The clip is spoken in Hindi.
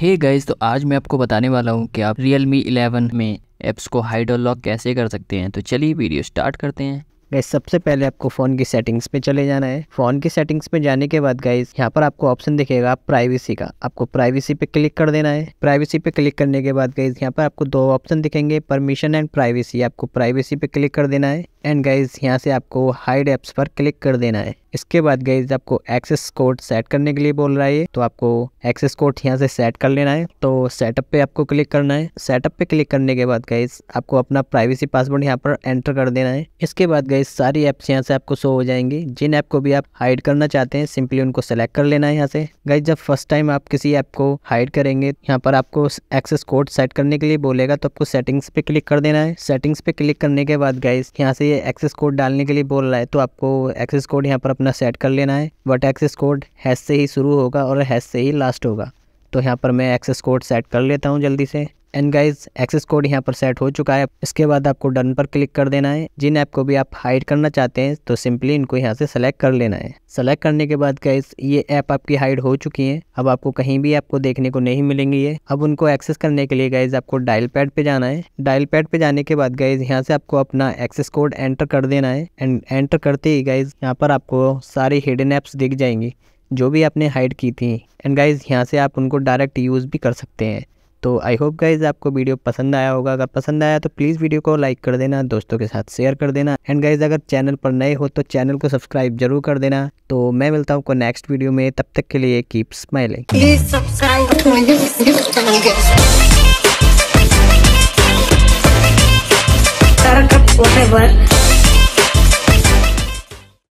हे hey गाइज तो आज मैं आपको बताने वाला हूँ कि आप रियल मी इलेवन में एप्स को हाइड और लॉक कैसे कर सकते हैं तो चलिए वीडियो स्टार्ट करते हैं गाइज सबसे पहले आपको फ़ोन की सेटिंग्स पे चले जाना है फ़ोन की सेटिंग्स पे जाने के बाद गाइस यहाँ पर आपको ऑप्शन दिखेगा प्राइवेसी का आपको प्राइवेसी पे क्लिक कर देना है प्राइवेसी पे क्लिक करने के बाद गाइस यहाँ पर आपको दो ऑप्शन दिखेंगे परमिशन एंड प्राइवेसी आपको प्राइवेसी पे क्लिक कर देना है एंड गाइज यहाँ से आपको हाइड ऐप्स पर क्लिक कर देना है इसके बाद गई आपको एक्सेस कोड सेट करने के लिए बोल रहा है तो आपको एक्सेस कोड यहाँ से सेट कर लेना है तो सेटअप पे आपको क्लिक करना है सेटअप पे क्लिक करने के बाद गई आपको अपना प्राइवेसी पासवर्ड यहाँ पर एंटर कर देना है इसके बाद गई सारी ऐप्स यहाँ से आपको शो हो जाएंगी जिन ऐप को भी आप हाइड करना चाहते हैं सिंपली उनको सेलेक्ट कर लेना है यहाँ से गई जब फर्स्ट टाइम आप किसी ऐप को हाइड करेंगे यहाँ पर आपको एक्सेस कोड सेट करने के लिए बोलेगा तो आपको सेटिंग्स पे क्लिक कर देना है सेटिंग्स पे क्लिक करने के बाद गाइज यहाँ से ये एक्सेस कोड डालने के लिए बोल रहा है तो आपको एक्सेस कोड यहाँ पर अपना अपना सेट कर लेना है वट एक्सेस कोड हैश से ही शुरू होगा और हैश से ही लास्ट होगा तो यहाँ पर मैं एक्सेस कोड सेट कर लेता हूँ जल्दी से एंड गाइज एक्सेस कोड यहाँ पर सेट हो चुका है इसके बाद आपको डन पर क्लिक कर देना है जिन ऐप को भी आप हाइड करना चाहते हैं तो सिंपली इनको यहाँ से सेलेक्ट कर लेना है सेलेक्ट करने के बाद गाइज ये ऐप आपकी हाइड हो चुकी है अब आपको कहीं भी आपको देखने को नहीं मिलेंगी ये अब उनको एक्सेस करने के लिए गाइज आपको डायल पैड पे जाना है डायल पैड पे जाने के बाद गाइज यहाँ से आपको अपना एक्सेस कोड एंटर कर देना है एंड एंटर करते ही गाइज यहाँ पर आपको सारी हिडन ऐप्स दिख जाएंगी जो भी आपने हाइड की थी एंड गाइज यहाँ से आप उनको डायरेक्ट यूज़ भी कर सकते हैं तो आई होप गाइज आपको वीडियो पसंद आया होगा अगर पसंद आया तो प्लीज़ वीडियो को लाइक कर देना दोस्तों के साथ शेयर कर देना एंड गाइज अगर चैनल पर नए हो तो चैनल को सब्सक्राइब जरूर कर देना तो मैं मिलता हूँ आपको नेक्स्ट वीडियो में तब तक के लिए कीप स्माइलिंग